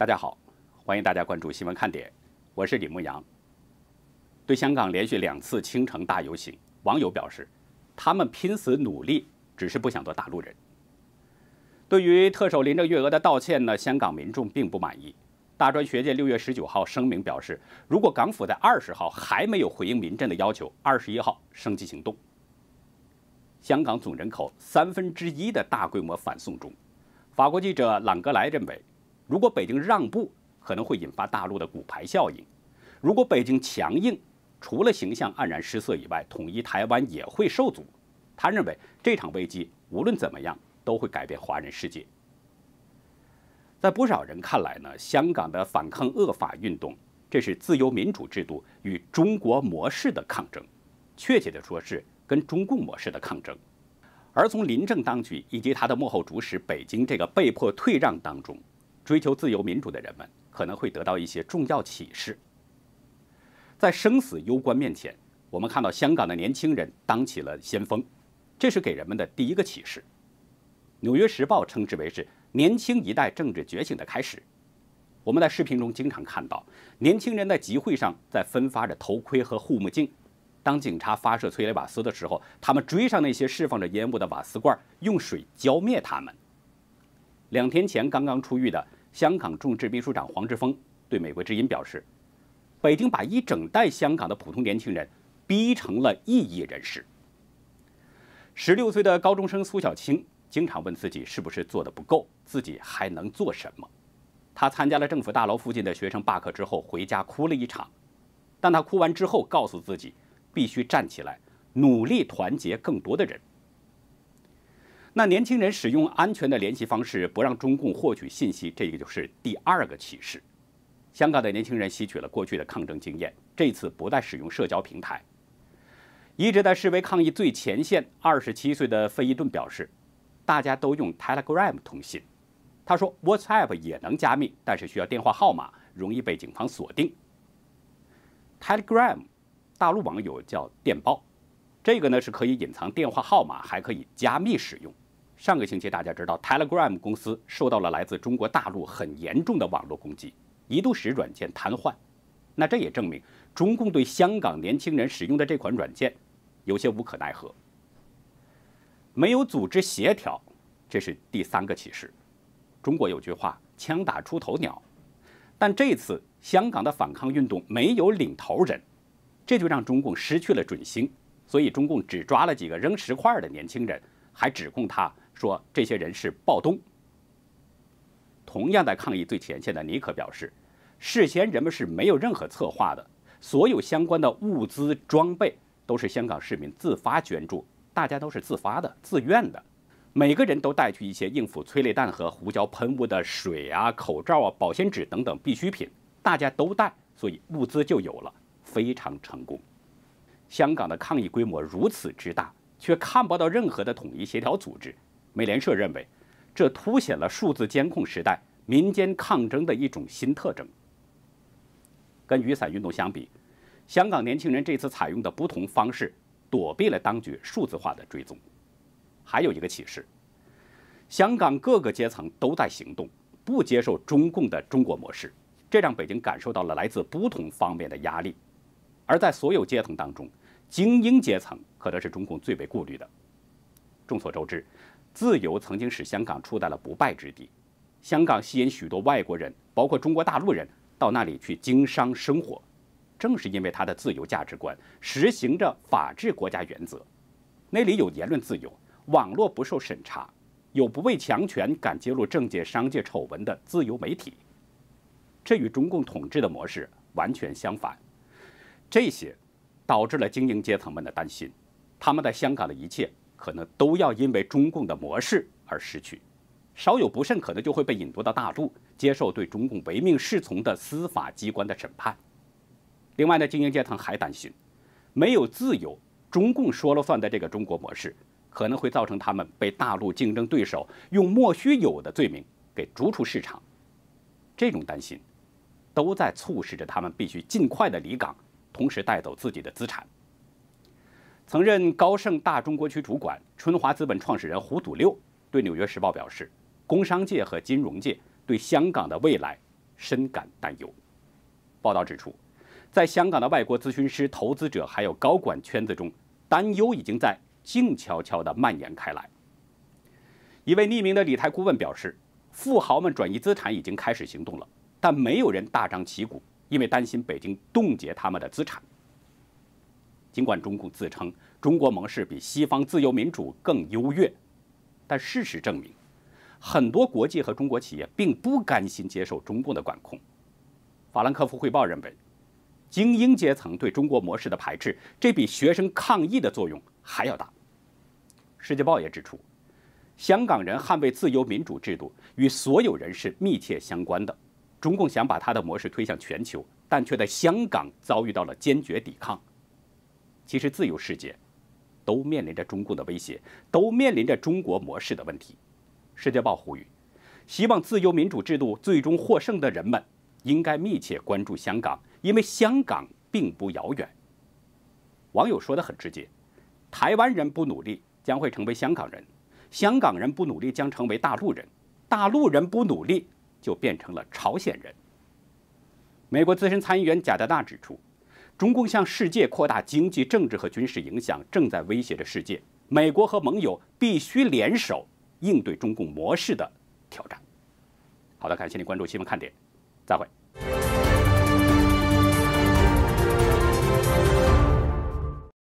大家好，欢迎大家关注新闻看点，我是李牧阳。对香港连续两次倾城大游行，网友表示，他们拼死努力，只是不想做大陆人。对于特首林郑月娥的道歉呢，香港民众并不满意。大专学界六月十九号声明表示，如果港府在二十号还没有回应民政的要求，二十一号升级行动。香港总人口三分之一的大规模反送中，法国记者朗格莱认为。如果北京让步，可能会引发大陆的骨牌效应；如果北京强硬，除了形象黯然失色以外，统一台湾也会受阻。他认为这场危机无论怎么样都会改变华人世界。在不少人看来呢，香港的反抗恶法运动，这是自由民主制度与中国模式的抗争，确切的说是跟中共模式的抗争。而从林政当局以及他的幕后主使北京这个被迫退让当中。追求自由民主的人们可能会得到一些重要启示。在生死攸关面前，我们看到香港的年轻人当起了先锋，这是给人们的第一个启示。《纽约时报》称之为是年轻一代政治觉醒的开始。我们在视频中经常看到年轻人在集会上在分发着头盔和护目镜。当警察发射催泪瓦斯的时候，他们追上那些释放着烟雾的瓦斯罐，用水浇灭他们。两天前刚刚出狱的。香港众志秘书长黄志峰对美国之音表示：“北京把一整代香港的普通年轻人逼成了异议人士。”16 岁的高中生苏小青经常问自己是不是做的不够，自己还能做什么。他参加了政府大楼附近的学生罢课之后，回家哭了一场。但他哭完之后，告诉自己必须站起来，努力团结更多的人。那年轻人使用安全的联系方式，不让中共获取信息，这个就是第二个启示。香港的年轻人吸取了过去的抗争经验，这次不再使用社交平台。一直在示威抗议最前线，二十七岁的费伊顿表示，大家都用 Telegram 通信。他说，WhatsApp 也能加密，但是需要电话号码，容易被警方锁定。Telegram，大陆网友叫电报，这个呢是可以隐藏电话号码，还可以加密使用。上个星期，大家知道 Telegram 公司受到了来自中国大陆很严重的网络攻击，一度使软件瘫痪。那这也证明中共对香港年轻人使用的这款软件有些无可奈何，没有组织协调，这是第三个启示。中国有句话“枪打出头鸟”，但这次香港的反抗运动没有领头人，这就让中共失去了准星，所以中共只抓了几个扔石块的年轻人，还指控他。说这些人是暴动。同样在抗议最前线的尼克表示，事先人们是没有任何策划的，所有相关的物资装备都是香港市民自发捐助，大家都是自发的、自愿的，每个人都带去一些应付催泪弹和胡椒喷雾的水啊、口罩啊、保鲜纸等等必需品，大家都带，所以物资就有了，非常成功。香港的抗议规模如此之大，却看不到任何的统一协调组织。美联社认为，这凸显了数字监控时代民间抗争的一种新特征。跟雨伞运动相比，香港年轻人这次采用的不同方式，躲避了当局数字化的追踪。还有一个启示：香港各个阶层都在行动，不接受中共的中国模式，这让北京感受到了来自不同方面的压力。而在所有阶层当中，精英阶层可能是中共最为顾虑的。众所周知。自由曾经使香港处在了不败之地，香港吸引许多外国人，包括中国大陆人，到那里去经商生活。正是因为它的自由价值观，实行着法治国家原则，那里有言论自由，网络不受审查，有不畏强权、敢揭露政界、商界丑闻的自由媒体。这与中共统治的模式完全相反，这些导致了精英阶层们的担心，他们在香港的一切。可能都要因为中共的模式而失去，稍有不慎，可能就会被引渡到大陆，接受对中共唯命是从的司法机关的审判。另外呢，精英阶层还担心，没有自由，中共说了算的这个中国模式，可能会造成他们被大陆竞争对手用莫须有的罪名给逐出市场。这种担心，都在促使着他们必须尽快的离港，同时带走自己的资产。曾任高盛大中国区主管、春华资本创始人胡祖六对《纽约时报》表示，工商界和金融界对香港的未来深感担忧。报道指出，在香港的外国咨询师、投资者还有高管圈子中，担忧已经在静悄悄地蔓延开来。一位匿名的理财顾问表示，富豪们转移资产已经开始行动了，但没有人大张旗鼓，因为担心北京冻结他们的资产。尽管中共自称中国模式比西方自由民主更优越，但事实证明，很多国际和中国企业并不甘心接受中共的管控。《法兰克福汇报》认为，精英阶层对中国模式的排斥，这比学生抗议的作用还要大。《世界报》也指出，香港人捍卫自由民主制度与所有人是密切相关的。中共想把他的模式推向全球，但却在香港遭遇到了坚决抵抗。其实，自由世界都面临着中共的威胁，都面临着中国模式的问题。《世界报》呼吁，希望自由民主制度最终获胜的人们应该密切关注香港，因为香港并不遥远。网友说得很直接：台湾人不努力将会成为香港人，香港人不努力将成为大陆人，大陆人不努力就变成了朝鲜人。美国资深参议员贾德纳指出。中共向世界扩大经济、政治和军事影响，正在威胁着世界。美国和盟友必须联手应对中共模式的挑战。好的，感谢你关注新闻看点，再会。